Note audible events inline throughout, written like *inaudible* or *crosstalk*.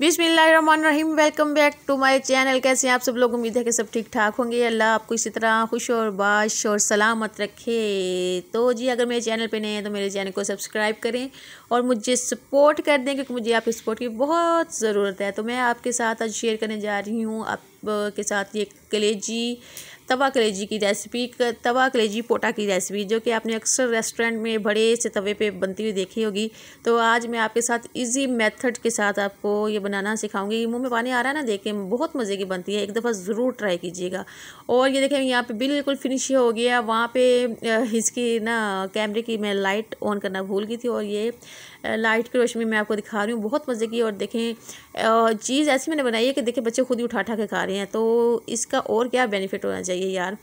बिसमीम welcome back to my channel कैसे हैं आप सब लोग उम्मीद है कि सब ठीक ठाक होंगे अल्लाह आपको इसी तरह खुश और बाश और सलामत रखे तो जी अगर मेरे चैनल पे नए हैं तो मेरे चैनल को सब्सक्राइब करें और मुझे सपोर्ट कर दें क्योंकि मुझे आपकी सपोर्ट की बहुत ज़रूरत है तो मैं आपके साथ आज शेयर करने जा रही हूँ आपके साथ ये कलेजी तवा कलेजी की रेसिपी तवा कलेजी पोटा की रेसिपी जो कि आपने अक्सर रेस्टोरेंट में बड़े से तवे पे बनती हुई देखी होगी तो आज मैं आपके साथ इजी मेथड के साथ आपको ये बनाना सिखाऊंगी मुंह में पानी आ रहा है ना देखें बहुत मज़े की बनती है एक दफ़ा ज़रूर ट्राई कीजिएगा और ये देखें यहाँ पर बिल्कुल फिनिश हो गया वहाँ पर इसकी ना कैमरे की मैं लाइट ऑन करना भूल गई थी और ये लाइट की रोशनी मैं आपको दिखा रही हूँ बहुत मज़े की और देखें चीज़ ऐसी मैंने बनाई है कि देखें बच्चे खुद ही उठा उठा के खा रहे हैं तो इसका और क्या बेनिफिट होना चाहिए चाहिए यार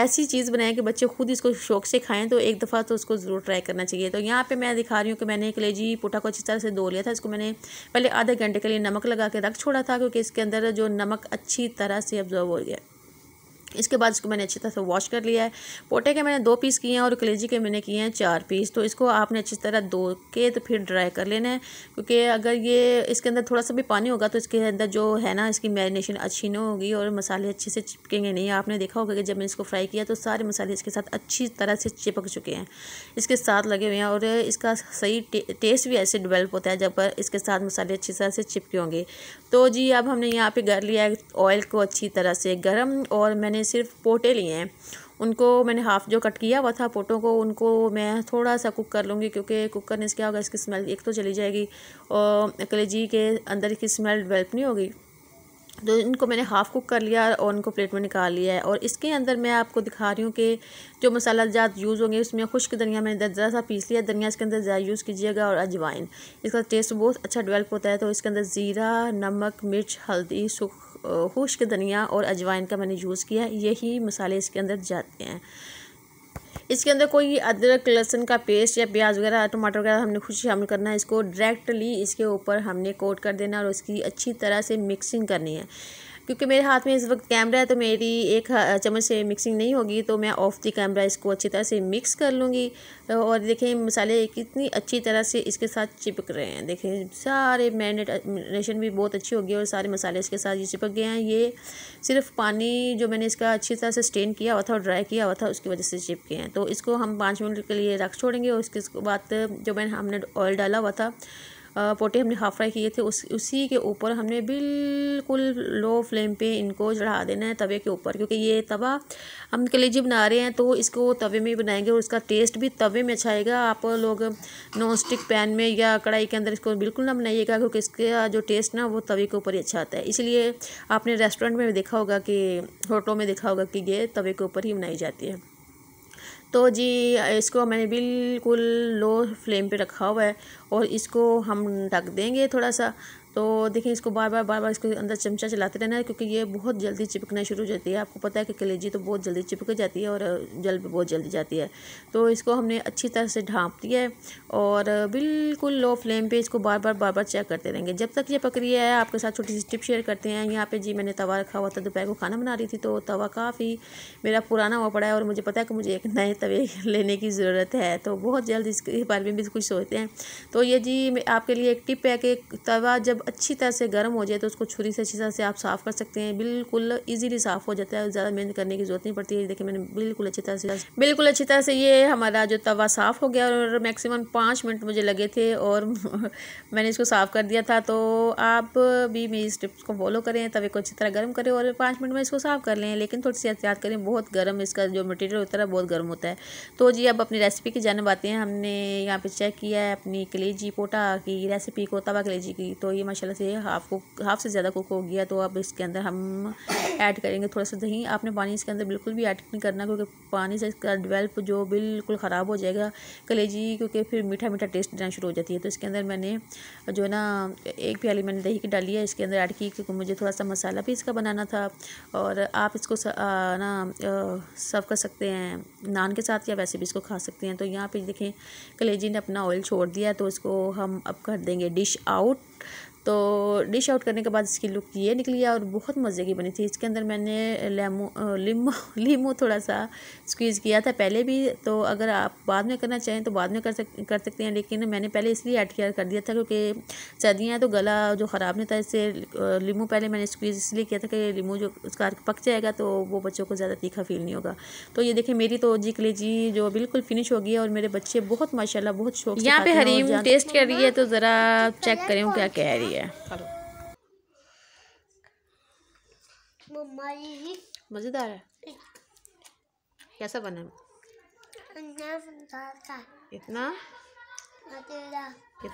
ऐसी चीज़ बनाएं कि बच्चे खुद इसको शौक से खाएं तो एक दफ़ा तो उसको ज़रूर ट्राई करना चाहिए तो यहाँ पे मैं दिखा रही हूँ कि मैंने कलेजी पुटा को अच्छी तरह से धो लिया था इसको मैंने पहले आधे घंटे के लिए नमक लगा के रख छोड़ा था क्योंकि इसके अंदर जो नमक अच्छी तरह से ऑब्जॉर्व हो गया इसके बाद इसको मैंने अच्छी तरह से वॉश कर लिया है पोटे के मैंने दो पीस किए हैं और कलेजी के मैंने किए हैं चार पीस तो इसको आपने अच्छी तरह धो के तो फिर ड्राई कर लेना है क्योंकि अगर ये इसके अंदर थोड़ा सा भी पानी होगा तो इसके अंदर जो है ना इसकी मैरिनेशन अच्छी नहीं होगी और मसाले अच्छे से चिपकेंगे नहीं आपने देखा होगा कि जब मैंने इसको फ्राई किया तो सारे मसाले इसके साथ अच्छी तरह से चिपक चुके हैं इसके साथ लगे हुए हैं और इसका सही टेस्ट भी ऐसे डिवेल्प होता है जब इसके साथ मसाले अच्छी तरह से चिपके होंगे तो जी अब हमने यहाँ पर कर लिया है ऑयल को अच्छी तरह से गर्म और मैंने मैंने सिर्फ पोटे लिए हैं उनको मैंने हाफ़ जो कट किया हुआ था पोटों को उनको मैं थोड़ा सा कुक कर लूँगी क्योंकि कुक करने से क्या होगा इसकी स्मेल एक तो चली जाएगी और कलेजी के अंदर की स्मेल डेवलप नहीं होगी तो इनको मैंने हाफ़ कुक कर लिया और उनको प्लेट में निकाल लिया है और इसके अंदर मैं आपको दिखा रही हूँ कि जो मसाला जात यूज़ होंगे उसमें खुश्क धनिया मैंने ज़रा सा पीस लिया धनिया इसके अंदर ज़्यादा यूज़ कीजिएगा और अजवाइन इसका टेस्ट बहुत अच्छा डेवलप होता है तो इसके अंदर ज़ीरा नमक मिर्च हल्दी सूख खुश्क धनिया और अजवाइन का मैंने यूज़ किया है यही मसाले इसके अंदर जाते हैं इसके अंदर कोई अदरक लहसुन का पेस्ट या प्याज वगैरह टमाटर वगैरह हमने खुद शामिल करना है इसको डायरेक्टली इसके ऊपर हमने कोट कर देना और उसकी अच्छी तरह से मिक्सिंग करनी है क्योंकि मेरे हाथ में इस वक्त कैमरा है तो मेरी एक चम्मच से मिक्सिंग नहीं होगी तो मैं ऑफ दी कैमरा इसको अच्छी तरह से मिक्स कर लूँगी और देखें मसाले कितनी अच्छी तरह से इसके साथ चिपक रहे हैं देखें सारे मैरिनेशन भी बहुत अच्छी होगी और सारे मसाले इसके साथ ये चिपक गए हैं ये सिर्फ पानी जो मैंने इसका अच्छी तरह से स्टेन किया हुआ था और ड्राई किया हुआ था उसकी वजह से चिपके हैं तो इसको हम पाँच मिनट के लिए रख छोड़ेंगे और उसके बाद जो मैंने हमने ऑयल डाला हुआ था पोटे हमने हाफ फ्राई किए थे उस उसी के ऊपर हमने बिल्कुल लो फ्लेम पे इनको चढ़ा देना है तवे के ऊपर क्योंकि ये तवा हम कलेजी बना रहे हैं तो इसको तवे में ही बनाएंगे और इसका टेस्ट भी तवे में अच्छा आएगा आप लोग नॉन स्टिक पैन में या कढ़ाई के अंदर इसको बिल्कुल ना बनाइएगा क्योंकि इसका जो टेस्ट ना वो तवे के ऊपर ही अच्छा आता है इसलिए आपने रेस्टोरेंट में भी देखा होगा कि होटलों में देखा होगा कि ये तवे के ऊपर ही बनाई जाती है तो जी इसको मैंने बिल्कुल लो फ्लेम पे रखा हुआ है और इसको हम ढक देंगे थोड़ा सा तो देखिए इसको बार बार बार बार इसके अंदर चमचा चलाते रहना है क्योंकि ये बहुत जल्दी चिपकना शुरू हो जाती है आपको पता है कि कलेजी तो बहुत जल्दी चिपक जाती है और जल भी बहुत जल्दी जाती है तो इसको हमने अच्छी तरह से ढाँप दिया है और बिल्कुल लो फ्लेम पर इसको बार बार बार बार चेक करते रहेंगे जब तक ये प्रक्रिया है आपके साथ छोटी सी टिप शेयर करते हैं यहाँ पर जी मैंने तवा रखा हुआ था दोपहर को खाना बना रही थी तो तवा काफ़ी मेरा पुराना हुआ पड़ा है और मुझे पता है कि मुझे एक नए तवे *laughs* लेने की ज़रूरत है तो बहुत जल्द इसके बारे में भी कुछ सोचते हैं तो ये जी आपके लिए एक टिप है कि तवा जब अच्छी तरह से गर्म हो जाए तो उसको छुरी से अच्छी तरह से आप साफ़ कर सकते हैं बिल्कुल ईजिली साफ़ हो जाता है ज़्यादा मेहनत करने की ज़रूरत नहीं पड़ती है देखिए मैंने बिल्कुल अच्छी तरह से बिल्कुल अच्छी तरह से ये हमारा जो तवा साफ़ हो गया और मैक्सिमम पाँच मिनट मुझे लगे थे और *laughs* मैंने इसको साफ़ कर दिया था तो आप भी मेरी स्टेप्स को फॉलो करें तवे को अच्छी तरह गर्म करें और पाँच मिनट में इसको साफ़ कर लें लेकिन थोड़ी सी एहतियात करें बहुत गर्म इसका जो मटेरियल होता है बहुत गर्म होता है तो जी अब अपनी रेसिपी की जानब आते हैं हमने यहाँ पे चेक किया है अपनी कलेजी पोटा की रेसिपी को तवा कलेजी की तो ये माशाल्लाह से हाफ को हाफ से ज़्यादा कुक हो गया तो अब इसके अंदर हम ऐड करेंगे थोड़ा सा दही आपने पानी इसके अंदर बिल्कुल भी ऐड नहीं करना क्योंकि पानी से इसका डिवेल्प जो बिल्कुल ख़राब हो जाएगा कलेजी क्योंकि फिर मीठा मीठा टेस्ट देना शुरू हो जाती है तो इसके अंदर मैंने जो है ना एक प्याली मैंने दही की डाली है इसके अंदर ऐड की क्योंकि मुझे थोड़ा सा मसाला भी इसका बनाना था और आप इसको ना सर्व कर सकते हैं नान के साथ या वैसे भी इसको खा सकते हैं तो यहाँ पे देखें कलेजी ने अपना ऑयल छोड़ दिया तो इसको हम अब कर देंगे डिश आउट तो डिश आउट करने के बाद इसकी लुक ये निकली है और बहुत मज़े की बनी थी इसके अंदर मैंने लेमो लीमो लीमो थोड़ा सा स्क्वीज़ किया था पहले भी तो अगर आप बाद में करना चाहें तो बाद में कर सक कर सकते हैं लेकिन मैंने पहले इसलिए ऐड किया कर दिया था क्योंकि सर्दियाँ हैं तो गला जो ख़राब नहीं था इससे लीमू पहले मैंने स्क्वीज़ इसलिए किया था कि लीमू जो उसका पक जाएगा तो वो बच्चों को ज़्यादा तीखा फील नहीं होगा तो ये देखें मेरी तो जी कलेजी जो बिल्कुल फिनिश हो गई है और मेरे बच्चे बहुत माशाला बहुत शौक यहाँ पे हरीम टेस्ट कर रही है तो ज़रा चेक करें क्या कह रही है है मज़ेदार है कैसा बना इतना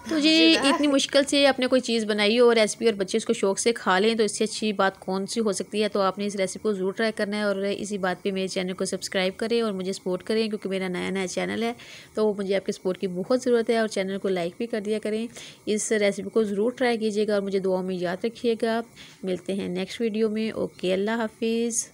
तो जी इतनी मुश्किल से आपने कोई चीज़ बनाई हो और रेसिपी और बच्चे उसको शौक से खा लें तो इससे अच्छी बात कौन सी हो सकती है तो आपने इस रेसिपी को ज़रूर ट्राई करना है और इसी बात पे मेरे चैनल को सब्सक्राइब करें और मुझे सपोर्ट करें क्योंकि मेरा नया नया चैनल है तो मुझे आपके सपोर्ट की बहुत ज़रूरत है और चैनल को लाइक भी कर दिया करें इस रेसिपी को ज़रूर ट्राई कीजिएगा और मुझे दुआ में याद रखिएगा मिलते हैं नेक्स्ट वीडियो में ओके अल्लाह हाफिज़